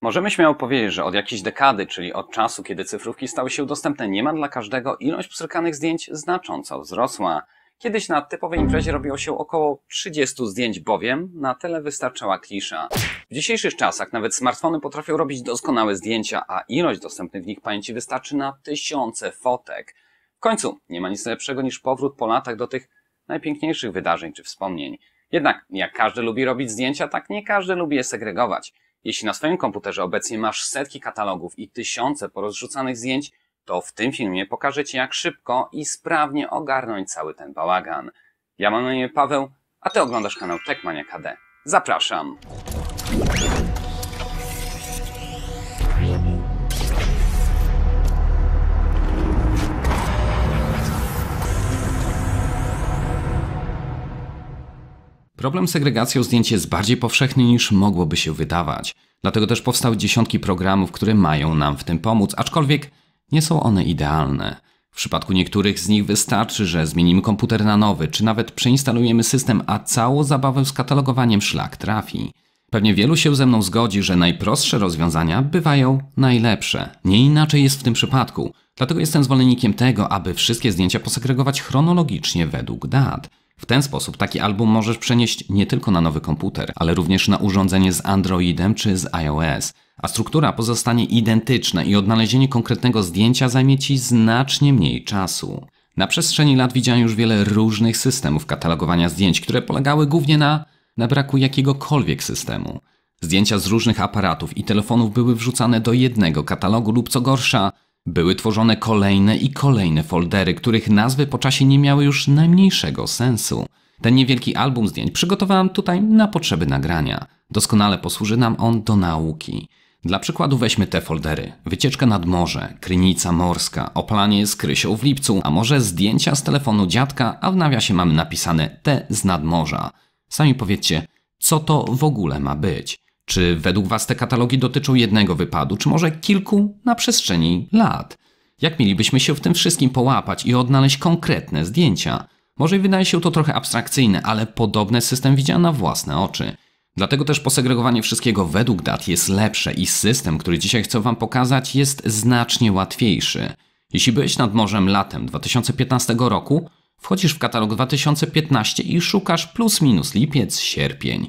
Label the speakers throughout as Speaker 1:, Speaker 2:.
Speaker 1: Możemy śmiało powiedzieć, że od jakiejś dekady, czyli od czasu, kiedy cyfrówki stały się dostępne niemal dla każdego, ilość pstrykanych zdjęć znacząco wzrosła. Kiedyś na typowej imprezie robiło się około 30 zdjęć, bowiem na tyle wystarczała klisza. W dzisiejszych czasach nawet smartfony potrafią robić doskonałe zdjęcia, a ilość dostępnych w nich pamięci wystarczy na tysiące fotek. W końcu nie ma nic lepszego niż powrót po latach do tych najpiękniejszych wydarzeń czy wspomnień. Jednak jak każdy lubi robić zdjęcia, tak nie każdy lubi je segregować. Jeśli na swoim komputerze obecnie masz setki katalogów i tysiące porozrzucanych zdjęć, to w tym filmie pokażę Ci, jak szybko i sprawnie ogarnąć cały ten bałagan. Ja mam na imię Paweł, a Ty oglądasz kanał Techmania KD. Zapraszam! Problem segregacji zdjęć jest bardziej powszechny niż mogłoby się wydawać. Dlatego też powstały dziesiątki programów, które mają nam w tym pomóc, aczkolwiek nie są one idealne. W przypadku niektórych z nich wystarczy, że zmienimy komputer na nowy, czy nawet przeinstalujemy system, a całą zabawę z katalogowaniem szlak trafi. Pewnie wielu się ze mną zgodzi, że najprostsze rozwiązania bywają najlepsze. Nie inaczej jest w tym przypadku. Dlatego jestem zwolennikiem tego, aby wszystkie zdjęcia posegregować chronologicznie według dat. W ten sposób taki album możesz przenieść nie tylko na nowy komputer, ale również na urządzenie z Androidem czy z iOS, a struktura pozostanie identyczna i odnalezienie konkretnego zdjęcia zajmie Ci znacznie mniej czasu. Na przestrzeni lat widziałem już wiele różnych systemów katalogowania zdjęć, które polegały głównie na, na braku jakiegokolwiek systemu. Zdjęcia z różnych aparatów i telefonów były wrzucane do jednego katalogu lub co gorsza, były tworzone kolejne i kolejne foldery, których nazwy po czasie nie miały już najmniejszego sensu. Ten niewielki album zdjęć przygotowałem tutaj na potrzeby nagrania. Doskonale posłuży nam on do nauki. Dla przykładu weźmy te foldery. Wycieczka nad morze, krynica morska, oplanie z Krysią w lipcu, a może zdjęcia z telefonu dziadka, a w nawiasie mamy napisane te z nadmorza. Sami powiedzcie, co to w ogóle ma być. Czy według Was te katalogi dotyczą jednego wypadu, czy może kilku na przestrzeni lat? Jak mielibyśmy się w tym wszystkim połapać i odnaleźć konkretne zdjęcia? Może wydaje się to trochę abstrakcyjne, ale podobny system widział na własne oczy. Dlatego też posegregowanie wszystkiego według dat jest lepsze i system, który dzisiaj chcę Wam pokazać, jest znacznie łatwiejszy. Jeśli byłeś nad morzem latem 2015 roku, wchodzisz w katalog 2015 i szukasz plus minus lipiec, sierpień.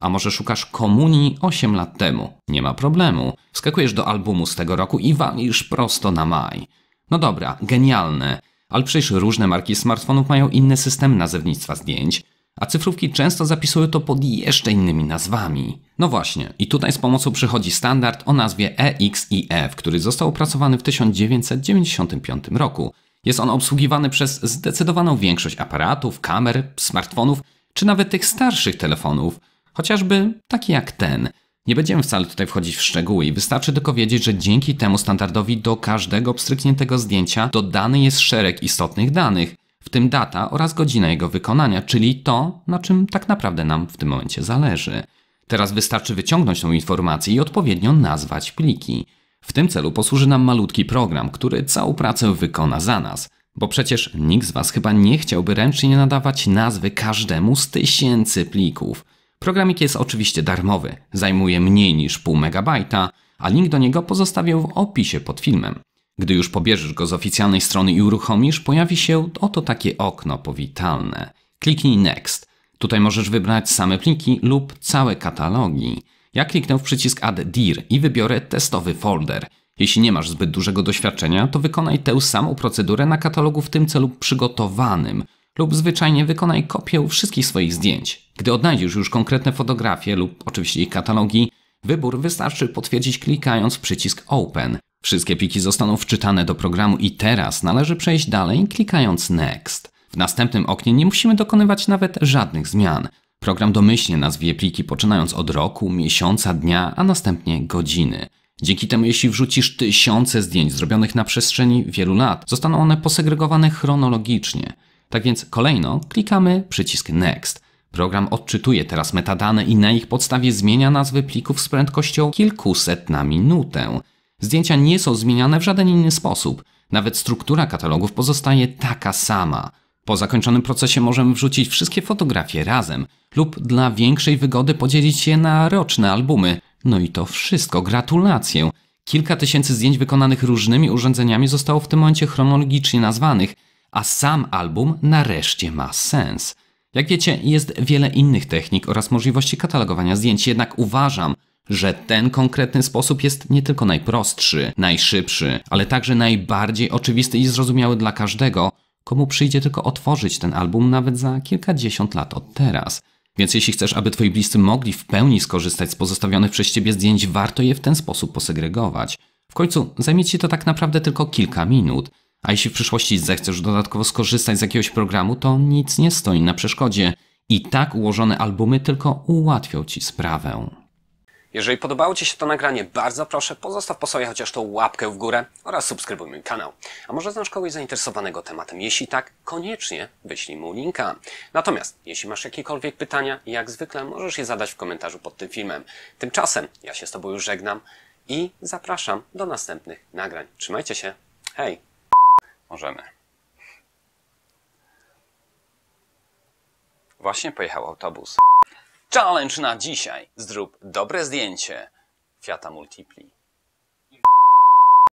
Speaker 1: A może szukasz komunii 8 lat temu? Nie ma problemu. Wskakujesz do albumu z tego roku i walisz prosto na maj. No dobra, genialne. Ale przecież różne marki smartfonów mają inny system nazewnictwa zdjęć, a cyfrówki często zapisują to pod jeszcze innymi nazwami. No właśnie, i tutaj z pomocą przychodzi standard o nazwie EXIF, e, który został opracowany w 1995 roku. Jest on obsługiwany przez zdecydowaną większość aparatów, kamer, smartfonów, czy nawet tych starszych telefonów – Chociażby taki jak ten. Nie będziemy wcale tutaj wchodzić w szczegóły i wystarczy tylko wiedzieć, że dzięki temu standardowi do każdego pstrykniętego zdjęcia dodany jest szereg istotnych danych, w tym data oraz godzina jego wykonania, czyli to, na czym tak naprawdę nam w tym momencie zależy. Teraz wystarczy wyciągnąć tą informację i odpowiednio nazwać pliki. W tym celu posłuży nam malutki program, który całą pracę wykona za nas. Bo przecież nikt z Was chyba nie chciałby ręcznie nadawać nazwy każdemu z tysięcy plików. Programik jest oczywiście darmowy, zajmuje mniej niż pół megabajta, a link do niego pozostawię w opisie pod filmem. Gdy już pobierzesz go z oficjalnej strony i uruchomisz, pojawi się oto takie okno powitalne. Kliknij Next. Tutaj możesz wybrać same pliki lub całe katalogi. Ja kliknę w przycisk Add DIR i wybiorę testowy folder. Jeśli nie masz zbyt dużego doświadczenia, to wykonaj tę samą procedurę na katalogu w tym celu przygotowanym lub zwyczajnie wykonaj kopię wszystkich swoich zdjęć. Gdy odnajdziesz już konkretne fotografie lub oczywiście ich katalogi, wybór wystarczy potwierdzić klikając przycisk Open. Wszystkie pliki zostaną wczytane do programu i teraz należy przejść dalej klikając Next. W następnym oknie nie musimy dokonywać nawet żadnych zmian. Program domyślnie nazwie pliki poczynając od roku, miesiąca, dnia, a następnie godziny. Dzięki temu, jeśli wrzucisz tysiące zdjęć zrobionych na przestrzeni wielu lat, zostaną one posegregowane chronologicznie. Tak więc kolejno klikamy przycisk Next. Program odczytuje teraz metadane i na ich podstawie zmienia nazwy plików z prędkością kilkuset na minutę. Zdjęcia nie są zmieniane w żaden inny sposób. Nawet struktura katalogów pozostaje taka sama. Po zakończonym procesie możemy wrzucić wszystkie fotografie razem lub dla większej wygody podzielić je na roczne albumy. No i to wszystko. Gratulacje! Kilka tysięcy zdjęć wykonanych różnymi urządzeniami zostało w tym momencie chronologicznie nazwanych, a sam album nareszcie ma sens. Jak wiecie, jest wiele innych technik oraz możliwości katalogowania zdjęć, jednak uważam, że ten konkretny sposób jest nie tylko najprostszy, najszybszy, ale także najbardziej oczywisty i zrozumiały dla każdego, komu przyjdzie tylko otworzyć ten album nawet za kilkadziesiąt lat od teraz. Więc jeśli chcesz, aby twoi bliscy mogli w pełni skorzystać z pozostawionych przez ciebie zdjęć, warto je w ten sposób posegregować. W końcu zajmie ci to tak naprawdę tylko kilka minut – a jeśli w przyszłości zechcesz dodatkowo skorzystać z jakiegoś programu, to nic nie stoi na przeszkodzie. I tak ułożone albumy tylko ułatwią Ci sprawę. Jeżeli podobało Ci się to nagranie, bardzo proszę pozostaw po sobie chociaż tą łapkę w górę oraz subskrybuj mój kanał. A może znasz kogoś zainteresowanego tematem? Jeśli tak, koniecznie wyślij mu linka. Natomiast jeśli masz jakiekolwiek pytania, jak zwykle możesz je zadać w komentarzu pod tym filmem. Tymczasem ja się z Tobą już żegnam i zapraszam do następnych nagrań. Trzymajcie się. Hej! Możemy. Właśnie pojechał autobus. Challenge na dzisiaj. Zrób dobre zdjęcie Fiata Multipli.